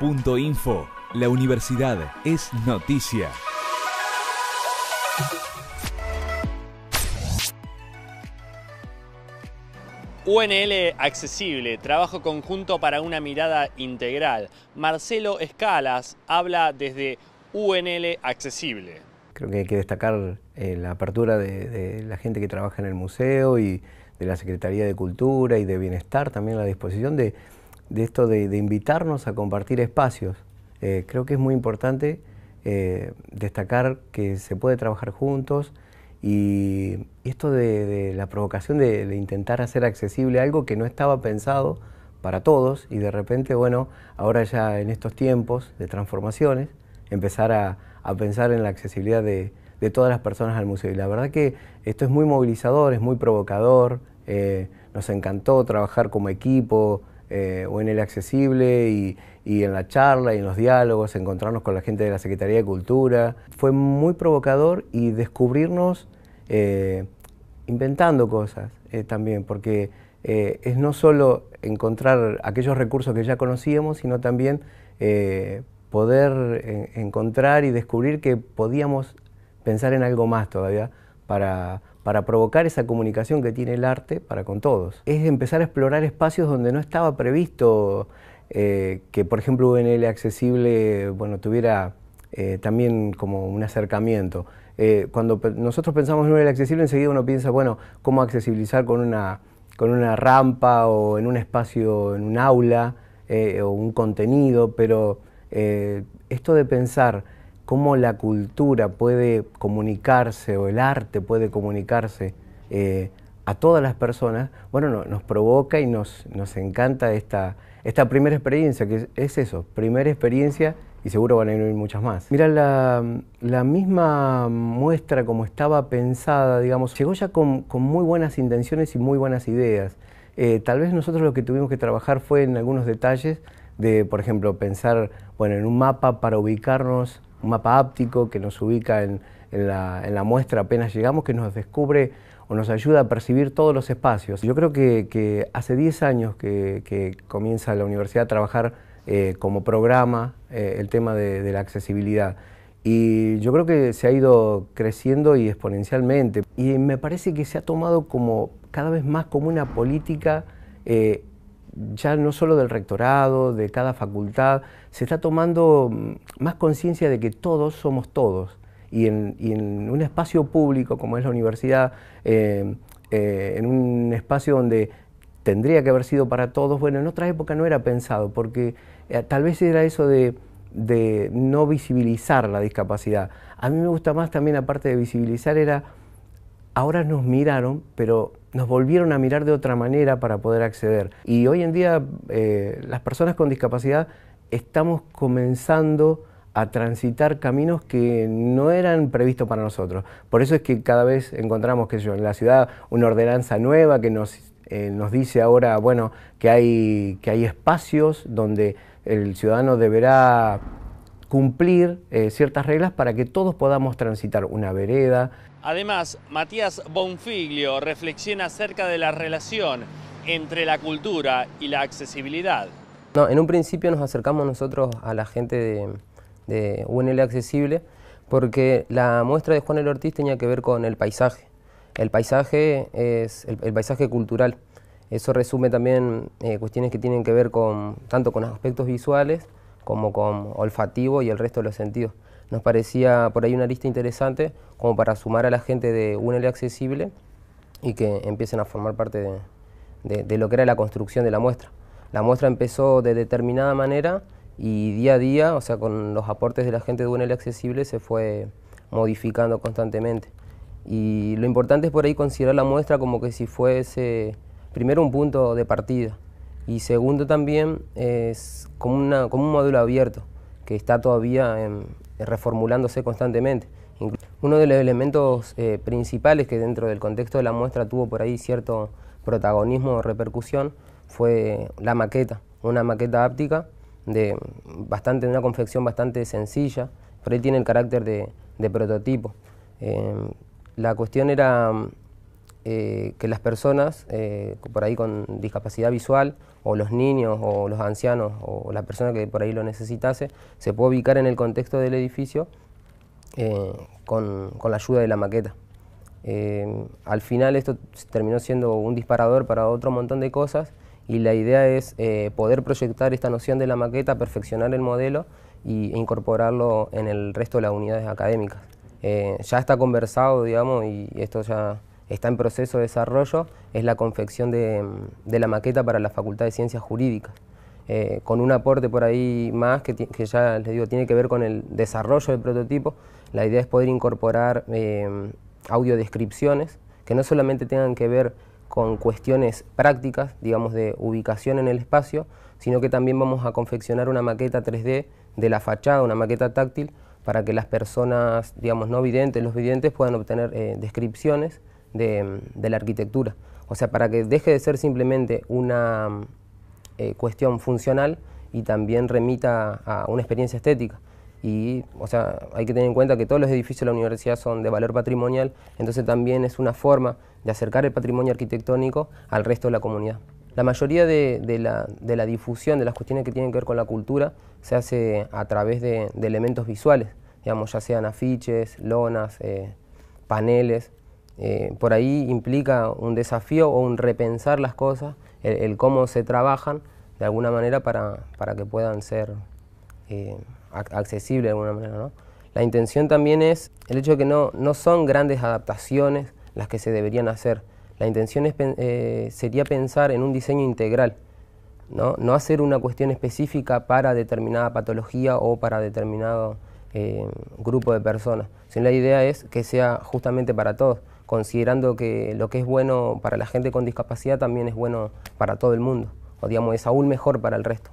Punto info. La universidad es noticia. UNL Accesible, trabajo conjunto para una mirada integral. Marcelo Escalas habla desde UNL Accesible. Creo que hay que destacar eh, la apertura de, de la gente que trabaja en el museo y de la Secretaría de Cultura y de Bienestar, también la disposición de, de esto de, invitarnos a compartir espacios. Eh, creo que es muy importante eh, destacar que se puede trabajar juntos y, esto de, la provocación de, intentar hacer accesible algo que no estaba pensado para todos y de repente, bueno, ahora ya en estos tiempos de transformaciones, empezar a, pensar en la accesibilidad de, todas las personas al museo. Y la verdad que esto es muy movilizador, es muy provocador, eh, nos encantó trabajar como equipo, eh, en el Accesible y, en la charla y en los diálogos, encontrarnos con la gente de la Secretaría de Cultura. Fue muy provocador y descubrirnos eh, inventando cosas eh, también, porque es no solo encontrar aquellos recursos que ya conocíamos, sino también poder encontrar y descubrir que podíamos pensar en algo más todavía para para provocar esa comunicación que tiene el arte para con todos. Es empezar a explorar espacios donde no estaba previsto eh, que, por ejemplo, UNL Accesible bueno, tuviera eh, también como un acercamiento. Eh, cuando nosotros pensamos en UNL Accesible, enseguida uno piensa, bueno, ¿cómo accesibilizar con con una rampa o en un espacio, en un aula o un contenido? Pero esto de pensar cómo la cultura puede comunicarse o el arte puede comunicarse eh, a todas las personas, bueno, nos provoca y nos, nos encanta esta, esta primera experiencia, que es eso, primera experiencia y seguro van a venir muchas más. Mira, la, misma muestra como estaba pensada, digamos, llegó ya con, muy buenas intenciones y muy buenas ideas. Eh, tal vez nosotros lo que tuvimos que trabajar fue en algunos detalles de, por ejemplo, pensar, bueno, en un mapa para ubicarnos un mapa áptico que nos ubica en, la, muestra apenas llegamos, que nos descubre o nos ayuda a percibir todos los espacios. Yo creo que, hace 10 años que, comienza la universidad a trabajar eh, como programa eh, el tema de, la accesibilidad. Y yo creo que se ha ido creciendo y exponencialmente. Y me parece que se ha tomado como cada vez más como una política eh, ya no solo del rectorado, de cada facultad, se está tomando mm, más conciencia de que todos somos todos. Y en, un espacio público como es la universidad, em, eh, en un espacio donde tendría que haber sido para todos, bueno, en otra época no era pensado, porque eh, tal vez era eso de no visibilizar la discapacidad. A mí me gusta más también, aparte de visibilizar, era ahora nos miraron, pero nos volvieron a mirar de otra manera para poder acceder. Y hoy en día eh, las personas con discapacidad estamos comenzando a transitar caminos que no eran previstos para nosotros. Por eso es que cada vez encontramos, que en la ciudad una ordenanza nueva que nos, eh, nos dice ahora, bueno, que hay, que hay espacios donde el ciudadano deberá cumplir eh, ciertas reglas para que todos podamos transitar una vereda. Además, Matías Bonfiglio reflexiona acerca de la relación entre la cultura y la accesibilidad. No, en un principio nos acercamos nosotros a la gente de, UNL Accesible porque la muestra de Juan el Ortiz tenía que ver con el paisaje. El paisaje es el, paisaje cultural. Eso resume también eh, cuestiones que tienen que ver con tanto con aspectos visuales como con olfativo y el resto de los sentidos. Nos parecía por ahí una lista interesante como para sumar a la gente de UNL accesible y que empiecen a formar parte de, lo que era la construcción de la muestra. La muestra empezó de determinada manera y día a día, o sea, con los aportes de la gente de UNL accesible se fue modificando constantemente. Y lo importante es por ahí considerar la muestra como que si fuese primero un punto de partida, y segundo también es como, una, como un modelo abierto que está todavía em, reformulándose constantemente. Uno de los elementos eh, principales que dentro del contexto de la muestra tuvo por ahí cierto protagonismo o repercusión fue la maqueta, una maqueta áptica de bastante, una confección bastante sencilla, pero tiene el carácter de, prototipo. Em, la cuestión era eh, que las personas eh, por ahí con discapacidad visual o los niños o los ancianos o la persona que por ahí lo necesitase se puede ubicar en el contexto del edificio eh, con, la ayuda de la maqueta. al final esto terminó siendo un disparador para otro montón de cosas y la idea es poder proyectar esta noción de la maqueta, perfeccionar el modelo e incorporarlo en el resto de las unidades académicas. ya está conversado, digamos, y esto ya está en proceso de desarrollo es la confección de, de la maqueta para la Facultad de Ciencias Jurídicas, eh, con un aporte por ahí más que, ya les digo tiene que ver con el desarrollo del prototipo. La idea es poder incorporar eh, audiodescripciones que no solamente tengan que ver con cuestiones prácticas, digamos de ubicación en el espacio, sino que también vamos a confeccionar una maqueta 3D de la fachada, una maqueta táctil, para que las personas, digamos, no videntes, los videntes puedan obtener eh, descripciones de, la arquitectura. O sea, para que deje de ser simplemente una eh, cuestión funcional y también remita a una experiencia estética. Y, o sea, hay que tener en cuenta que todos los edificios de la universidad son de valor patrimonial, entonces también es una forma de acercar el patrimonio arquitectónico al resto de la comunidad. La mayoría de, la, difusión de las cuestiones que tienen que ver con la cultura se hace a través de, elementos visuales, digamos, ya sean afiches, lonas, eh, paneles, eh, por ahí implica un desafío o un repensar las cosas, el, cómo se trabajan de alguna manera para, que puedan ser eh, accesibles de alguna manera. ¿no? La intención también es el hecho de que no, son grandes adaptaciones las que se deberían hacer. La intención eh, sería pensar en un diseño integral, ¿no? hacer una cuestión específica para determinada patología o para determinado grupo de personas, la idea es que sea justamente para todos considerando que lo que es bueno para la gente con discapacidad también es bueno para todo el mundo, o digamos, es aún mejor para el resto.